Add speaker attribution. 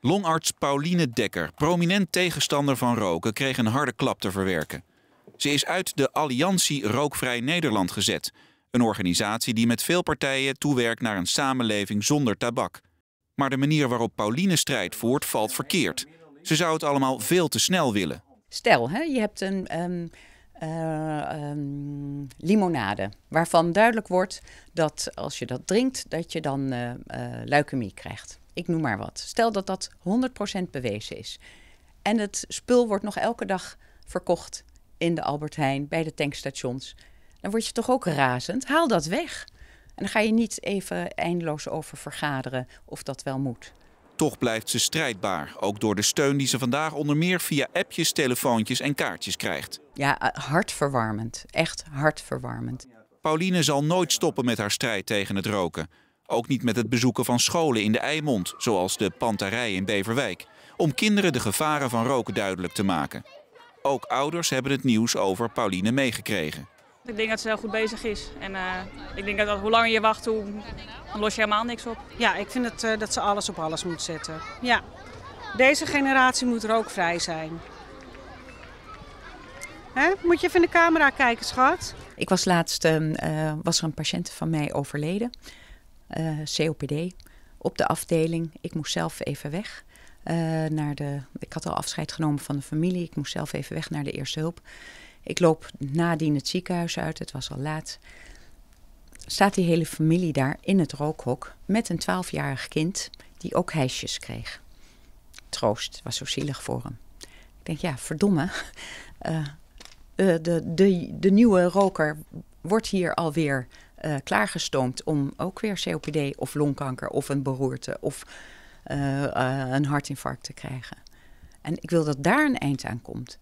Speaker 1: Longarts Pauline Dekker, prominent tegenstander van roken, kreeg een harde klap te verwerken. Ze is uit de Alliantie Rookvrij Nederland gezet, een organisatie die met veel partijen toewerkt naar een samenleving zonder tabak. Maar de manier waarop Pauline strijd voert valt verkeerd. Ze zou het allemaal veel te snel willen.
Speaker 2: Stel, hè, je hebt een ehm, eh, ehm, limonade waarvan duidelijk wordt dat als je dat drinkt, dat je dan uh, leukemie krijgt ik noem maar wat. Stel dat dat 100% bewezen is. En het spul wordt nog elke dag verkocht in de Albert Heijn, bij de tankstations. Dan word je toch ook razend. Haal dat weg. En dan ga je niet even eindeloos over vergaderen of dat wel moet.
Speaker 1: Toch blijft ze strijdbaar, ook door de steun die ze vandaag onder meer via appjes, telefoontjes en kaartjes krijgt.
Speaker 2: Ja, eh, hartverwarmend. Echt hartverwarmend.
Speaker 1: Pauline zal nooit stoppen met haar strijd tegen het roken. Ook niet met het bezoeken van scholen in de Eimond, zoals de Pantarij in Beverwijk, om kinderen de gevaren van roken duidelijk te maken. Ook ouders hebben het nieuws over Pauline meegekregen. Ik denk dat ze heel goed bezig is. En eh, ik denk dat,
Speaker 2: dat hoe langer je wacht, hoe los je helemaal niks op. Ja, ik vind het, eh, dat ze alles op alles moet zetten. Ja. Deze generatie moet rookvrij zijn. Hè? Moet je even in de camera kijken, schat? Ik was laatst, ehm, eh, was er een patiënt van mij overleden. Eh, COPD, op de afdeling. Ik moest zelf even weg. Eh, naar de, ik had al afscheid genomen van de familie. Ik moest zelf even weg naar de eerste hulp. Ik loop nadien het ziekenhuis uit. Het was al laat. Staat die hele familie daar in het rookhok met een 12-jarig kind die ook hijsjes kreeg. Troost, was zo zielig voor hem. Ik denk, ja, verdomme. de, eh, de, de, de nieuwe roker wordt hier alweer eh, klaargestoomd om ook weer COPD of longkanker of een beroerte of eh, eh, een hartinfarct te krijgen. En ik wil dat daar een eind aan komt.